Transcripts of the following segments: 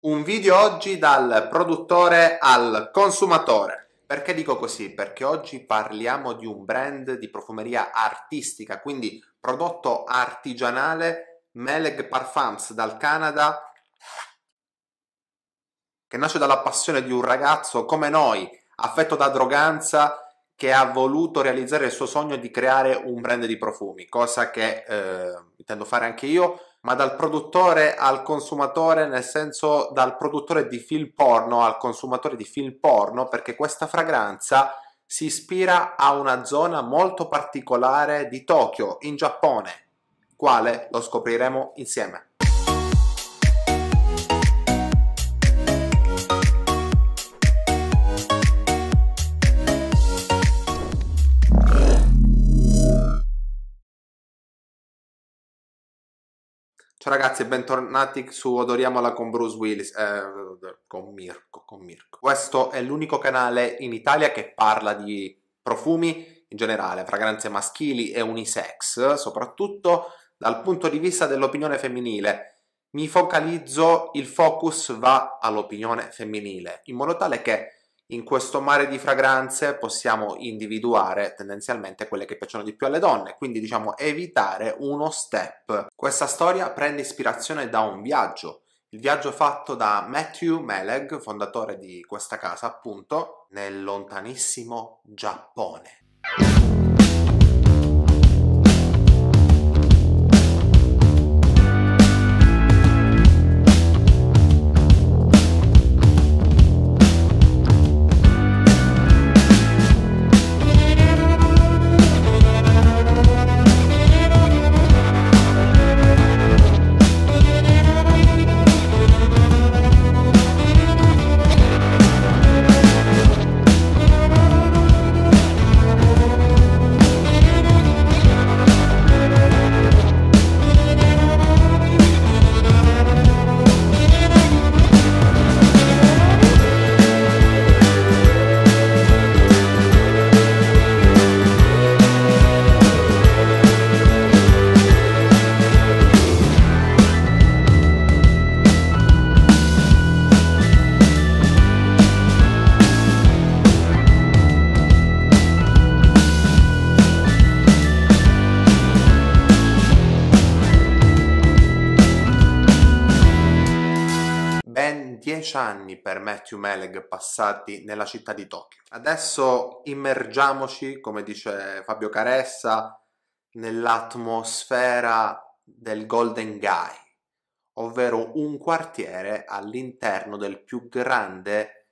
Un video oggi dal produttore al consumatore. Perché dico così? Perché oggi parliamo di un brand di profumeria artistica, quindi prodotto artigianale Meleg Parfums dal Canada, che nasce dalla passione di un ragazzo come noi, affetto da droganza, che ha voluto realizzare il suo sogno di creare un brand di profumi, cosa che eh, intendo fare anche io ma dal produttore al consumatore, nel senso dal produttore di film porno al consumatore di film porno, perché questa fragranza si ispira a una zona molto particolare di Tokyo, in Giappone, quale lo scopriremo insieme. Ciao ragazzi e bentornati su Odoriamola con Bruce Willis, eh, con Mirko, con Mirko. Questo è l'unico canale in Italia che parla di profumi in generale, fragranze maschili e unisex, soprattutto dal punto di vista dell'opinione femminile. Mi focalizzo, il focus va all'opinione femminile, in modo tale che in questo mare di fragranze possiamo individuare tendenzialmente quelle che piacciono di più alle donne, quindi diciamo evitare uno step. Questa storia prende ispirazione da un viaggio, il viaggio fatto da Matthew Meleg, fondatore di questa casa appunto, nel lontanissimo Giappone. Meleg passati nella città di Tokyo. Adesso immergiamoci, come dice Fabio Caressa, nell'atmosfera del Golden Guy, ovvero un quartiere all'interno del più grande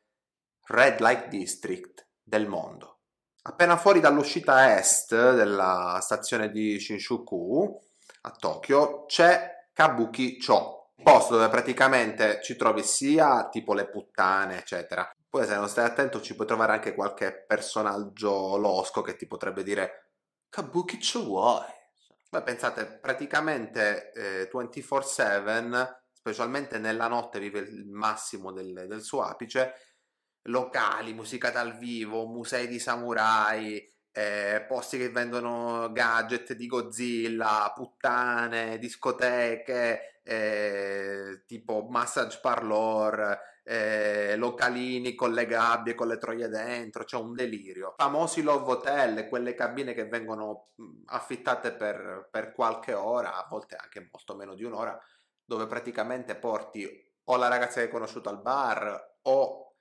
Red Light District del mondo. Appena fuori dall'uscita est della stazione di Shinshuku a Tokyo c'è Kabuki-cho, posto dove praticamente ci trovi sia tipo le puttane, eccetera. Poi se non stai attento ci puoi trovare anche qualche personaggio losco che ti potrebbe dire Kabuki ci vuoi? Poi pensate, praticamente eh, 24-7, specialmente nella notte vive il massimo del, del suo apice, locali, musica dal vivo, musei di samurai, eh, posti che vendono gadget di Godzilla, puttane, discoteche, eh, tipo massage parlor, eh, localini con le gabbie, con le troie dentro, c'è cioè un delirio. Famosi love hotel, quelle cabine che vengono mm, affittate per, per qualche ora, a volte anche molto meno di un'ora, dove praticamente porti o la ragazza che hai conosciuto al bar o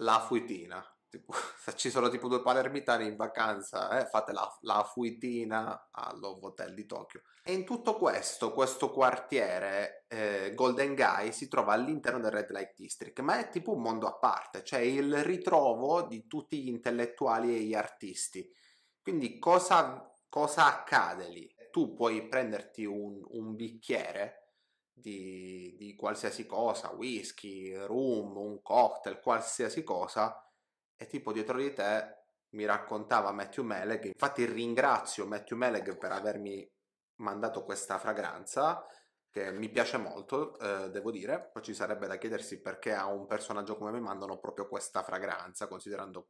la fuitina tipo, se ci sono tipo due palermitani in vacanza, eh, fate la, la fuitina al Love Hotel di Tokyo. E in tutto questo, questo quartiere, eh, Golden Guy, si trova all'interno del Red Light District, ma è tipo un mondo a parte, cioè il ritrovo di tutti gli intellettuali e gli artisti. Quindi cosa, cosa accade lì? Tu puoi prenderti un, un bicchiere di, di, qualsiasi cosa, whisky, rum, un cocktail, qualsiasi cosa, e tipo dietro di te mi raccontava Matthew Meleg, infatti ringrazio Matthew Meleg per avermi mandato questa fragranza che mi piace molto, eh, devo dire, poi ci sarebbe da chiedersi perché a un personaggio come me mandano proprio questa fragranza, considerando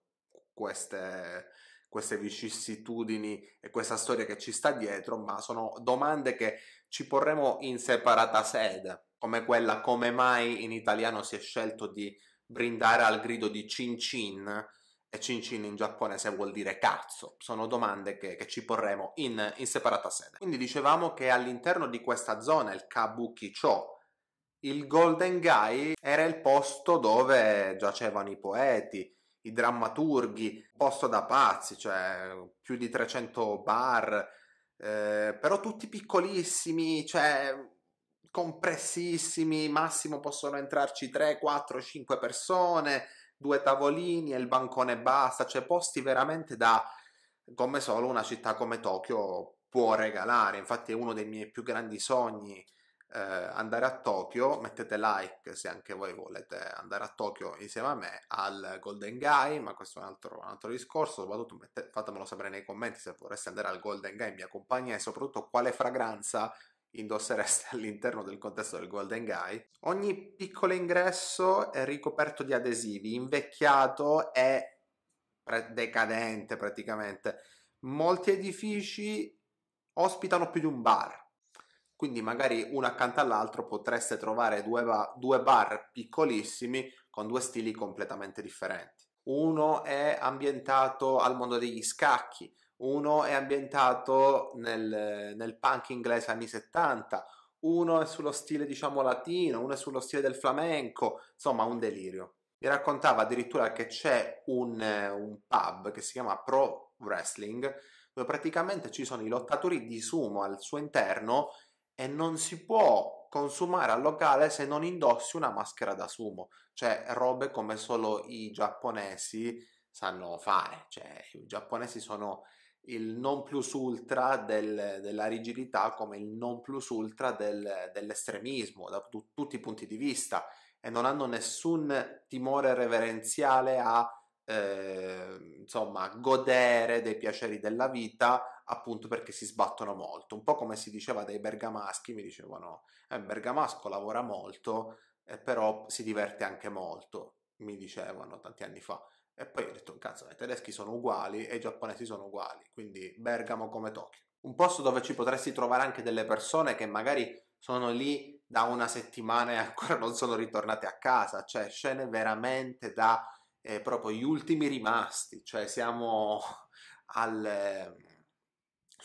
queste, queste vicissitudini e questa storia che ci sta dietro, ma sono domande che ci porremo in separata sede, come quella come mai in italiano si è scelto di brindare al grido di cin cin e cin cin in giapponese vuol dire cazzo. Sono domande che, che ci porremo in, in, separata sede. Quindi dicevamo che all'interno di questa zona, il Kabukicho, il Golden Guy era il posto dove giacevano i poeti, i drammaturghi, posto da pazzi, cioè più di 300 bar, eh, però tutti piccolissimi, cioè compressissimi, massimo possono entrarci 3, 4, 5 persone, due tavolini e il bancone basta, cioè posti veramente da come solo una città come Tokyo può regalare. Infatti è uno dei miei più grandi sogni eh, andare a Tokyo, mettete like se anche voi volete andare a Tokyo insieme a me al Golden Guy, ma questo è un altro, un altro discorso, soprattutto mette, fatemelo sapere nei commenti se vorreste andare al Golden Guy in mia compagnia e soprattutto quale fragranza indossereste all'interno del contesto del Golden Guy. Ogni piccolo ingresso è ricoperto di adesivi, invecchiato e pre- decadente praticamente. Molti edifici ospitano più di un bar, quindi magari uno accanto all'altro potreste trovare due, ba- due bar piccolissimi con due stili completamente differenti. Uno è ambientato al mondo degli scacchi, uno è ambientato nel, nel punk inglese anni 70, uno è sullo stile diciamo latino, uno è sullo stile del flamenco, insomma un delirio. Mi raccontava addirittura che c'è un, un pub che si chiama Pro Wrestling, dove praticamente ci sono i lottatori di sumo al suo interno e non si può consumare al locale se non indossi una maschera da sumo, cioè robe come solo i giapponesi sanno fare, cioè i giapponesi sono il non plus ultra del, della rigidità come il non plus ultra del, dell'estremismo da tu, tutti i punti di vista e non hanno nessun timore reverenziale a eh, insomma godere dei piaceri della vita appunto perché si sbattono molto un po' come si diceva dei bergamaschi mi dicevano eh, bergamasco lavora molto eh, però si diverte anche molto mi dicevano tanti anni fa e poi ho detto, cazzo, i tedeschi sono uguali e i giapponesi sono uguali, quindi Bergamo come Tokyo. Un posto dove ci potresti trovare anche delle persone che magari sono lì da una settimana e ancora non sono ritornate a casa, cioè scene veramente da eh, proprio gli ultimi rimasti, cioè siamo al... Eh,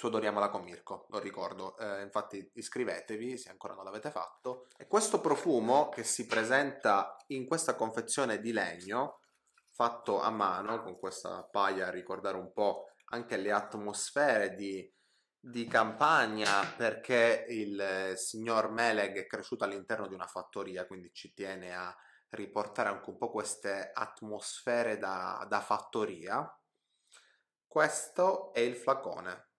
su Odoriamola con Mirko, lo ricordo, eh, infatti iscrivetevi se ancora non l'avete fatto. E questo profumo che si presenta in questa confezione di legno fatto a mano con questa paglia a ricordare un po' anche le atmosfere di, di campagna perché il eh, signor Meleg è cresciuto all'interno di una fattoria quindi ci tiene a riportare anche un po' queste atmosfere da, da fattoria questo è il flacone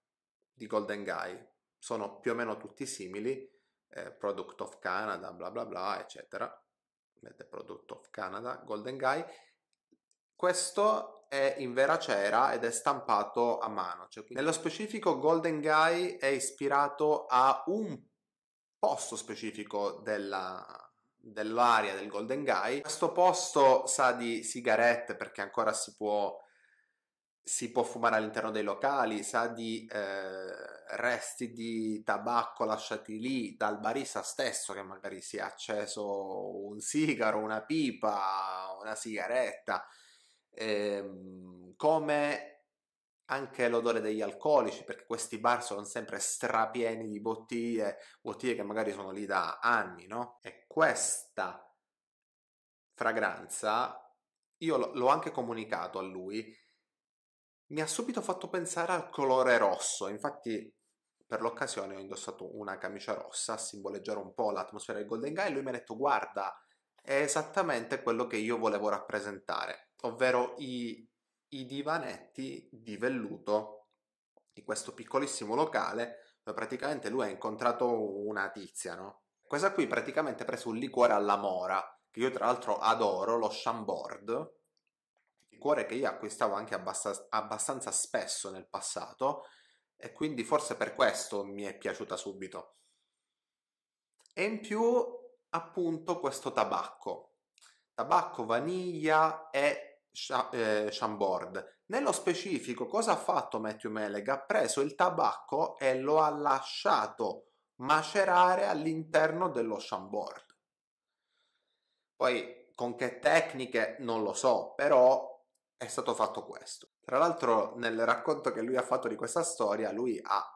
di Golden Guy sono più o meno tutti simili eh, Product of Canada bla bla bla eccetera vedete Product of Canada Golden Guy questo è in vera cera ed è stampato a mano. Cioè, nello specifico Golden Guy è ispirato a un posto specifico della, dell'area del Golden Guy. Questo posto sa di sigarette perché ancora si può, si può fumare all'interno dei locali, sa di eh, resti di tabacco lasciati lì dal barista stesso che magari si è acceso un sigaro, una pipa, una sigaretta ehm, come anche l'odore degli alcolici, perché questi bar sono sempre strapieni di bottiglie, bottiglie che magari sono lì da anni, no? E questa fragranza, io l- l'ho anche comunicato a lui, mi ha subito fatto pensare al colore rosso, infatti per l'occasione ho indossato una camicia rossa a simboleggiare un po' l'atmosfera del Golden Guy e lui mi ha detto guarda, è esattamente quello che io volevo rappresentare ovvero i, i divanetti di velluto di questo piccolissimo locale dove praticamente lui ha incontrato una tizia, no? Questa qui praticamente ha preso un liquore alla mora, che io tra l'altro adoro, lo Chambord, liquore che io acquistavo anche abbast- abbastanza spesso nel passato, e quindi forse per questo mi è piaciuta subito. E in più, appunto, questo tabacco. Tabacco, vaniglia e eh, Chambord. Nello specifico, cosa ha fatto Matthew Meleg? Ha preso il tabacco e lo ha lasciato macerare all'interno dello Chambord. Poi con che tecniche non lo so, però è stato fatto questo. Tra l'altro, nel racconto che lui ha fatto di questa storia, lui ha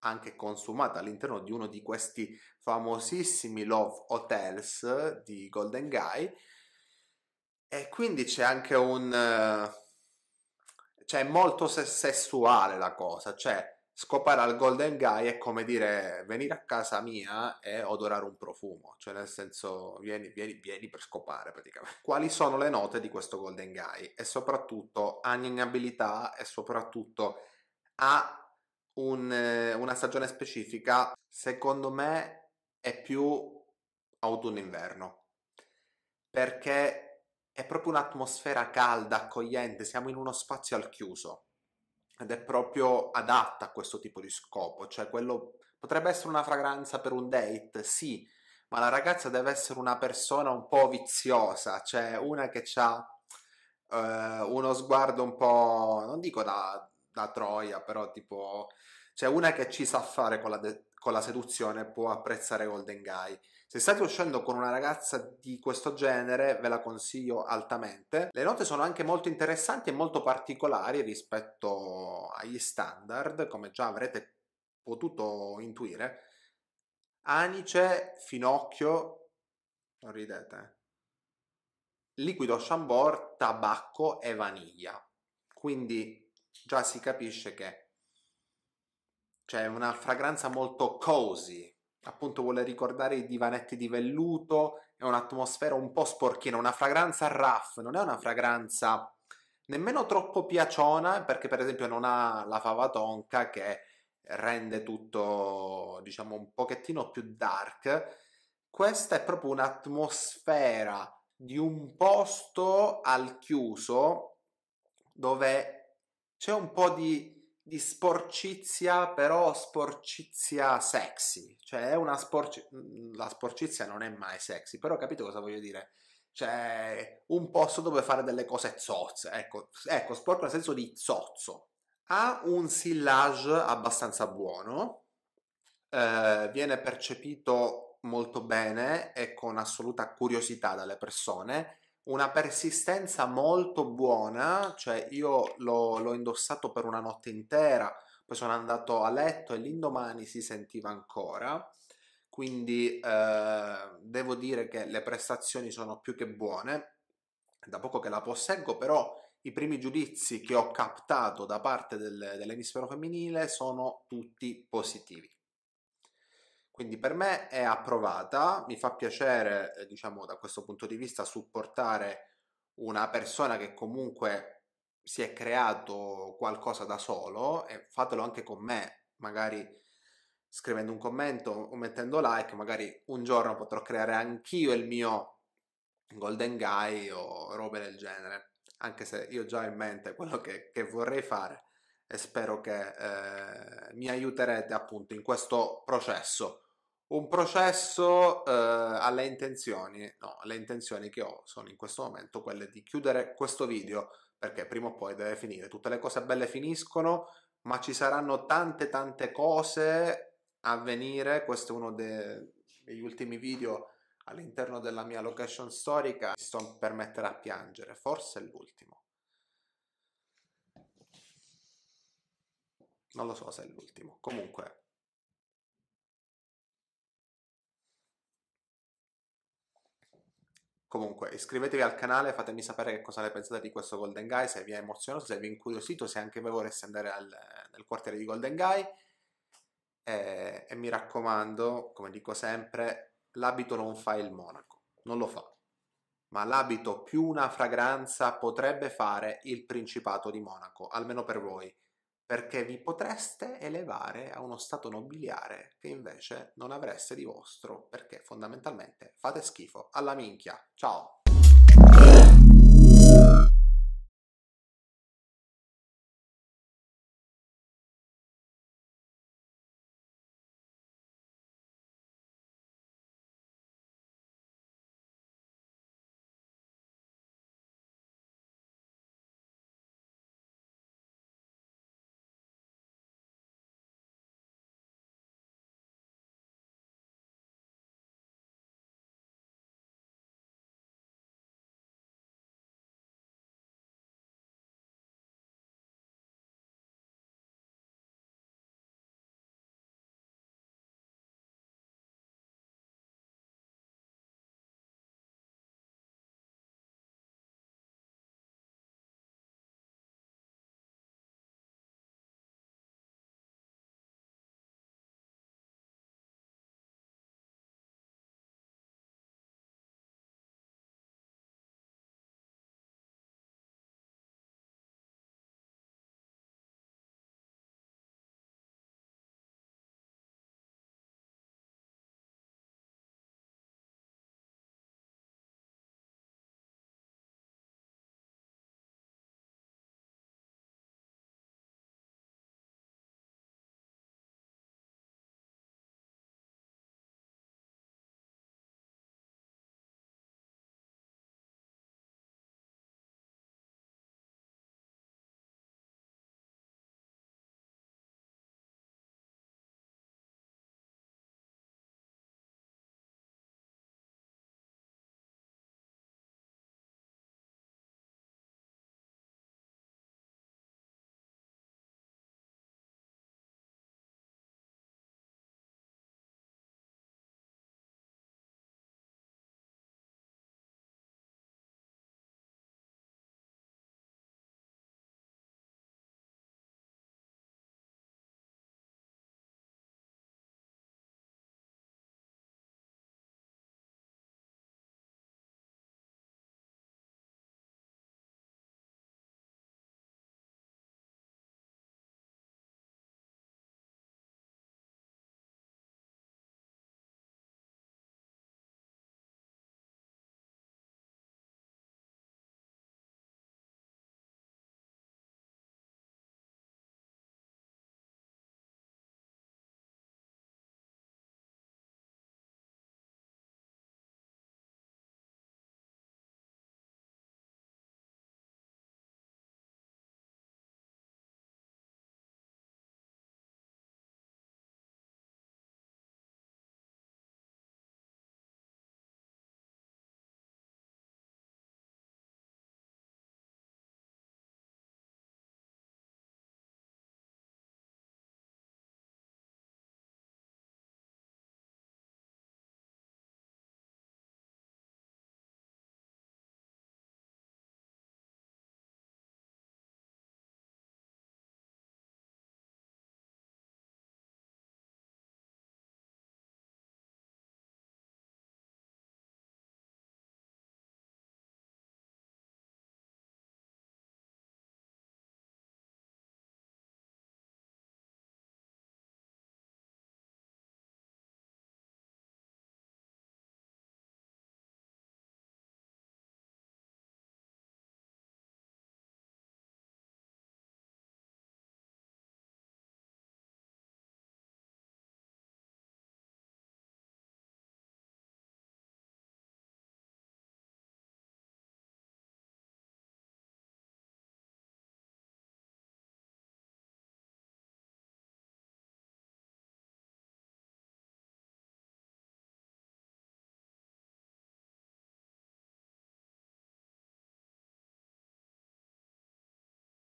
anche consumato all'interno di uno di questi famosissimi love hotels di Golden Guy e quindi c'è anche un... Eh, cioè è molto se- sessuale la cosa, cioè scopare al Golden Guy è come dire venire a casa mia e odorare un profumo, cioè nel senso vieni, vieni, vieni per scopare praticamente. Quali sono le note di questo Golden Guy? E soprattutto ha gnagnabilità e soprattutto ha un, eh, una stagione specifica, secondo me è più autunno-inverno, perché è proprio un'atmosfera calda, accogliente, siamo in uno spazio al chiuso ed è proprio adatta a questo tipo di scopo, cioè quello potrebbe essere una fragranza per un date, sì, ma la ragazza deve essere una persona un po' viziosa, cioè una che ha eh, uno sguardo un po', non dico da, da troia, però tipo, cioè una che ci sa fare con la, de- con la seduzione può apprezzare Golden Guy. Se state uscendo con una ragazza di questo genere ve la consiglio altamente. Le note sono anche molto interessanti e molto particolari rispetto agli standard, come già avrete potuto intuire. Anice, finocchio, non ridete, liquido chambord, tabacco e vaniglia. Quindi già si capisce che cioè una fragranza molto cozy, appunto vuole ricordare i divanetti di velluto, è un'atmosfera un po' sporchina, una fragranza raff, non è una fragranza nemmeno troppo piaciona, perché per esempio non ha la fava tonca che rende tutto, diciamo, un pochettino più dark. Questa è proprio un'atmosfera di un posto al chiuso dove c'è un po' di di sporcizia, però sporcizia sexy, cioè è una sporcizia, mm, la sporcizia non è mai sexy, però capite cosa voglio dire? Cioè, un posto dove fare delle cose zozze, ecco, ecco sporco nel senso di zozzo, ha un sillage abbastanza buono, eh, viene percepito molto bene e con assoluta curiosità dalle persone, una persistenza molto buona, cioè io l'ho, l'ho indossato per una notte intera, poi sono andato a letto e l'indomani si sentiva ancora, quindi eh, devo dire che le prestazioni sono più che buone, da poco che la posseggo, però i primi giudizi che ho captato da parte del, dell'emisfero femminile sono tutti positivi. Quindi per me è approvata, mi fa piacere, eh, diciamo, da questo punto di vista supportare una persona che comunque si è creato qualcosa da solo e fatelo anche con me, magari scrivendo un commento o mettendo like, magari un giorno potrò creare anch'io il mio Golden Guy o robe del genere, anche se io già ho in mente quello che, che vorrei fare e spero che eh, mi aiuterete appunto in questo processo. Un processo eh, alle intenzioni, no, le intenzioni che ho sono in questo momento quelle di chiudere questo video perché prima o poi deve finire. Tutte le cose belle finiscono, ma ci saranno tante tante cose a venire. Questo è uno de- degli ultimi video all'interno della mia location storica. Mi sto per mettere a piangere, forse è l'ultimo. Non lo so se è l'ultimo. Comunque, Comunque, iscrivetevi al canale, fatemi sapere che cosa ne pensate di questo Golden Guy, se vi è emozionato, se vi è incuriosito, se anche voi vorreste andare al, nel quartiere di Golden Guy. E, eh, e mi raccomando, come dico sempre, l'abito non fa il monaco, non lo fa. Ma l'abito più una fragranza potrebbe fare il Principato di Monaco, almeno per voi perché vi potreste elevare a uno stato nobiliare che invece non avreste di vostro, perché fondamentalmente fate schifo alla minchia. Ciao!